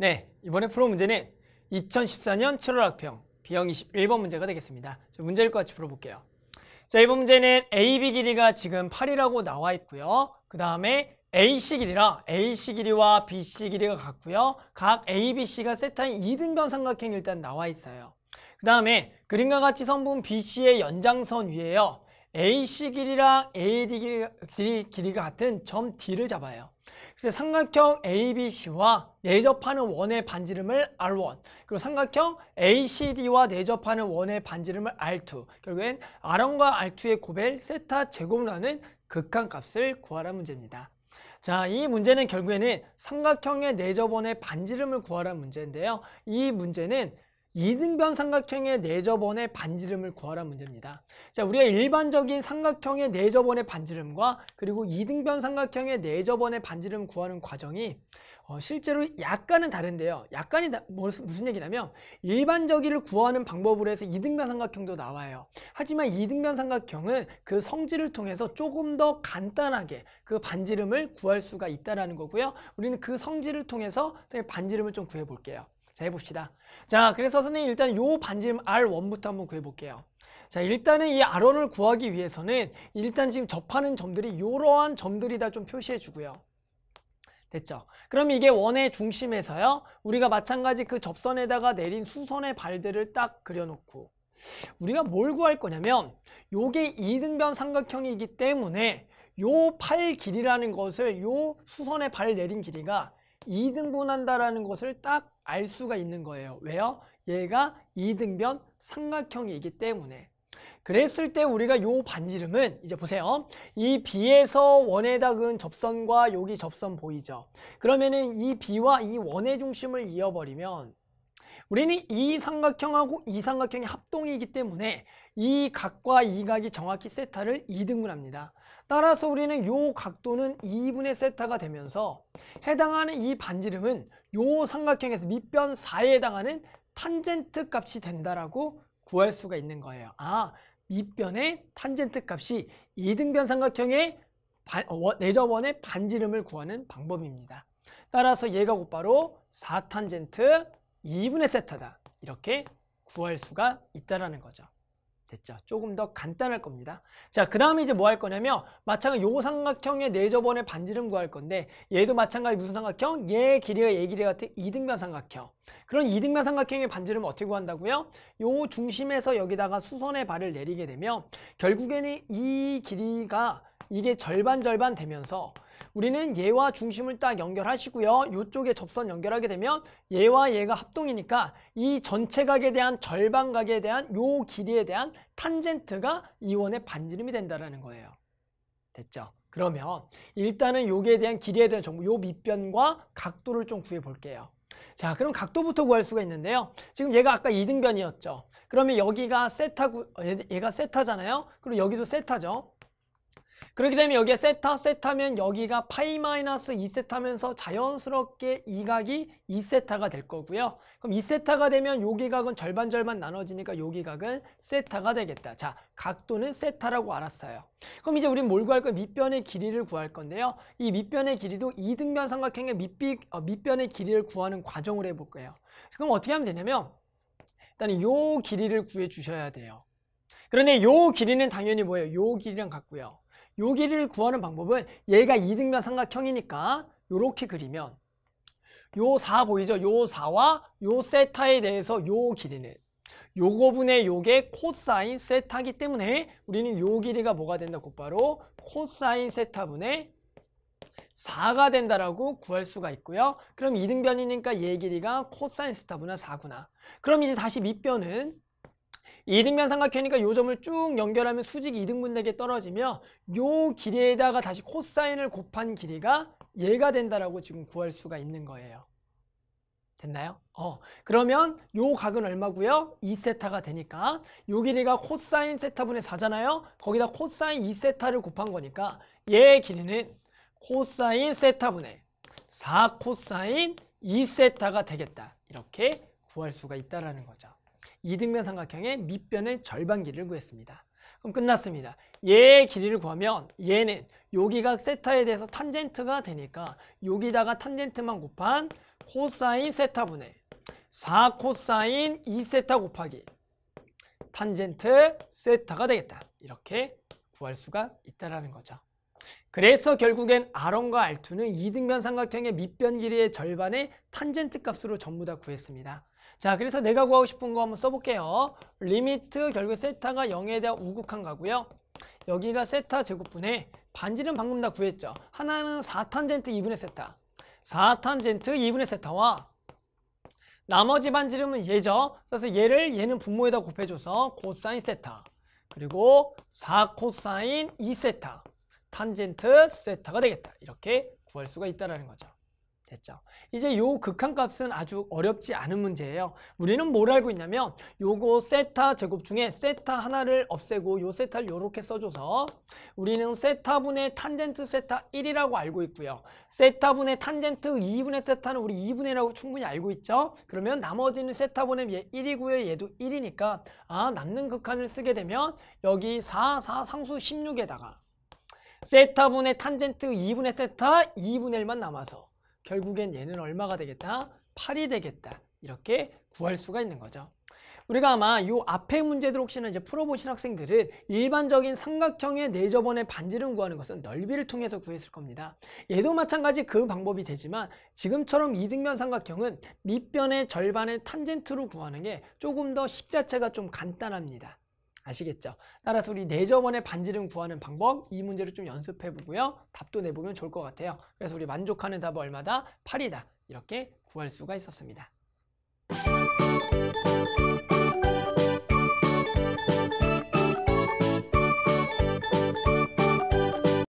네, 이번에 풀어 문제는 2014년 7월 학평 B형 21번 문제가 되겠습니다. 문제일 것 같이 풀어볼게요. 자, 이번 문제는 AB 길이가 지금 8이라고 나와 있고요. 그 다음에 AC 길이라 AC 길이와 BC 길이가 같고요. 각 ABC가 세타인 2등변 삼각형이 일단 나와 있어요. 그 다음에 그림과 같이 선분 BC의 연장선 위에요. AC 길이랑 AD 길이, 길이가 같은 점 D를 잡아요. 그래서 삼각형 ABC와 내접하는 원의 반지름을 R1 그리고 삼각형 ACD와 내접하는 원의 반지름을 R2 결국엔 R1과 R2의 곱엘 세타 제곱라는 극한값을 구하라 는 문제입니다. 자, 이 문제는 결국에는 삼각형의 내접원의 반지름을 구하라 는 문제인데요. 이 문제는 이등변 삼각형의 내접원의 반지름을 구하란 문제입니다. 자, 우리가 일반적인 삼각형의 내접원의 반지름과 그리고 이등변 삼각형의 내접원의 반지름 구하는 과정이 어, 실제로 약간은 다른데요. 약간이 다, 뭐, 무슨 얘기냐면 일반적인을 구하는 방법으로 해서 이등변 삼각형도 나와요. 하지만 이등변 삼각형은 그 성질을 통해서 조금 더 간단하게 그 반지름을 구할 수가 있다는 거고요. 우리는 그 성질을 통해서 반지름을 좀 구해볼게요. 자, 해봅시다. 자, 그래서 선생님 일단 요 반지름 R1부터 한번 구해볼게요. 자, 일단은 이 R1을 구하기 위해서는 일단 지금 접하는 점들이 이러한 점들이 다 좀 표시해주고요. 됐죠? 그럼 이게 원의 중심에서요. 우리가 마찬가지 그 접선에다가 내린 수선의 발들을 딱 그려놓고 우리가 뭘 구할 거냐면 요게 이등변 삼각형이기 때문에 요 팔 길이라는 것을 요 수선의 발 내린 길이가 이등분한다라는 것을 딱 알 수가 있는 거예요. 왜요? 얘가 이등변 삼각형이기 때문에. 그랬을 때 우리가 요 반지름은 이제 보세요. 이 B에서 원에 닿은 접선과 여기 접선 보이죠? 그러면은 이 B와 이 원의 중심을 이어버리면 우리는 이 삼각형하고 이 삼각형이 합동이기 때문에 이 각과 이 각이 정확히 세타를 이등분합니다. 따라서 우리는 요 각도는 2분의 세타가 되면서 해당하는 이 반지름은 요 삼각형에서 밑변 4에 해당하는 탄젠트 값이 된다라고 구할 수가 있는 거예요. 아, 밑변의 탄젠트 값이 2등변 삼각형의 반, 어, 내저원의 반지름을 구하는 방법입니다. 따라서 얘가 곧바로 4탄젠트 2분의 세타다. 이렇게 구할 수가 있다라는 거죠. 됐죠. 조금 더 간단할 겁니다. 자, 그 다음에 이제 뭐 할 거냐면 마찬가지 요 삼각형의 네저번의 반지름 구할 건데 얘도 마찬가지 무슨 삼각형? 얘 길이와 얘 길이 같은 이등변 삼각형. 그런 이등변 삼각형의 반지름 어떻게 구한다고요? 요 중심에서 여기다가 수선의 발을 내리게 되면 결국에는 이 길이가 이게 절반 절반 되면서 우리는 얘와 중심을 딱 연결하시고요. 이쪽에 접선 연결하게 되면 얘와 얘가 합동이니까 이 전체 각에 대한 절반 각에 대한 요 길이에 대한 탄젠트가 이원의 반지름이 된다는 거예요. 됐죠? 그러면 일단은 요기에 대한 길이에 대한 정보, 요 밑변과 각도를 좀 구해 볼게요. 자, 그럼 각도부터 구할 수가 있는데요. 지금 얘가 아까 이등변이었죠 그러면 여기가 세타구, 얘가 세타잖아요. 그리고 여기도 세타죠. 그렇게 되면 여기에 세타 세타면 여기가 파이 마이너스 2세타면서 자연스럽게 이 각이 2세타가 될 거고요. 그럼 2세타가 되면 여기 각은 절반 절반 나눠지니까 여기 각은 세타가 되겠다. 자, 각도는 세타라고 알았어요. 그럼 이제 우린 뭘 구할 거예요? 밑변의 길이를 구할 건데요. 이 밑변의 길이도 이등변 삼각형의 밑비, 어, 밑변의 길이를 구하는 과정을 해볼 거예요. 그럼 어떻게 하면 되냐면 일단 요 길이를 구해 주셔야 돼요. 그런데 요 길이는 당연히 뭐예요? 요 길이랑 같고요. 요 길이를 구하는 방법은 얘가 이등변 삼각형이니까 요렇게 그리면 요 4 보이죠? 요 4와 요 세타에 대해서 요 길이는 요거분의 요게 코사인 세타기 때문에 우리는 요 길이가 뭐가 된다? 곧바로 코사인 세타분의 4가 된다라고 구할 수가 있고요. 그럼 이등변이니까 얘 길이가 코사인 세타분의 4구나. 그럼 이제 다시 밑변은 이등변 삼각형이니까 요 점을 쭉 연결하면 수직이 등분되게 떨어지며 요 길이에다가 다시 코사인을 곱한 길이가 얘가 된다라고 지금 구할 수가 있는 거예요. 됐나요? 어, 그러면 요 각은 얼마고요? 2세타가 되니까 요 길이가 코사인 세타분의 4잖아요. 거기다 코사인 2세타를 곱한 거니까 얘 길이는 코사인 세타분의 4 코사인 2세타가 되겠다. 이렇게 구할 수가 있다라는 거죠. 이등변 삼각형의 밑변의 절반 길이를 구했습니다. 그럼 끝났습니다. 얘의 길이를 구하면 얘는 여기가 세타에 대해서 탄젠트가 되니까 여기다가 탄젠트만 곱한 코사인 세타분의 4 코사인 2세타 곱하기 탄젠트 세타가 되겠다. 이렇게 구할 수가 있다라는 거죠. 그래서 결국엔 R1과 R2는 이등변 삼각형의 밑변 길이의 절반의 탄젠트 값으로 전부 다 구했습니다. 자, 그래서 내가 구하고 싶은 거 한번 써볼게요. 리미트 결국 세타가 0에 대한 우극한 가고요. 여기가 세타 제곱분의 반지름 방금 다 구했죠. 하나는 4탄젠트 2분의 세타. 4탄젠트 2분의 세타와 나머지 반지름은 얘죠. 그래서 얘를 얘는 분모에다 곱해줘서 코사인 세타. 그리고 4코사인 2세타. 탄젠트 세타가 되겠다. 이렇게 구할 수가 있다는 거죠. 됐죠. 이제 요 극한값은 아주 어렵지 않은 문제예요. 우리는 뭘 알고 있냐면 요거 세타 제곱 중에 세타 하나를 없애고 요 세타를 요렇게 써줘서 우리는 세타분의 탄젠트 세타 1이라고 알고 있고요. 세타분의 탄젠트 2분의 세타는 우리 2분의 1이라고 충분히 알고 있죠. 그러면 나머지는 세타분의 얘 1이고요. 얘도 1이니까 아 남는 극한을 쓰게 되면 여기 4, 4 상수 16에다가 세타분의 탄젠트 2분의 세타 2분의 1만 남아서 결국엔 얘는 얼마가 되겠다? 8이 되겠다. 이렇게 구할 수가 있는 거죠. 우리가 아마 이 앞의 문제들 혹시나 이제 풀어보신 학생들은 일반적인 삼각형의 네저번의 반지름 구하는 것은 넓이를 통해서 구했을 겁니다. 얘도 마찬가지 그 방법이 되지만 지금처럼 이등변 삼각형은 밑변의 절반의 탄젠트로 구하는 게 조금 더 식자체가 좀 간단합니다. 아시겠죠? 따라서 우리 내점원의 반지름 구하는 방법 이 문제를 좀 연습해 보고요. 답도 내보면 좋을 것 같아요. 그래서 우리 만족하는 답은 얼마다? 8이다. 이렇게 구할 수가 있었습니다.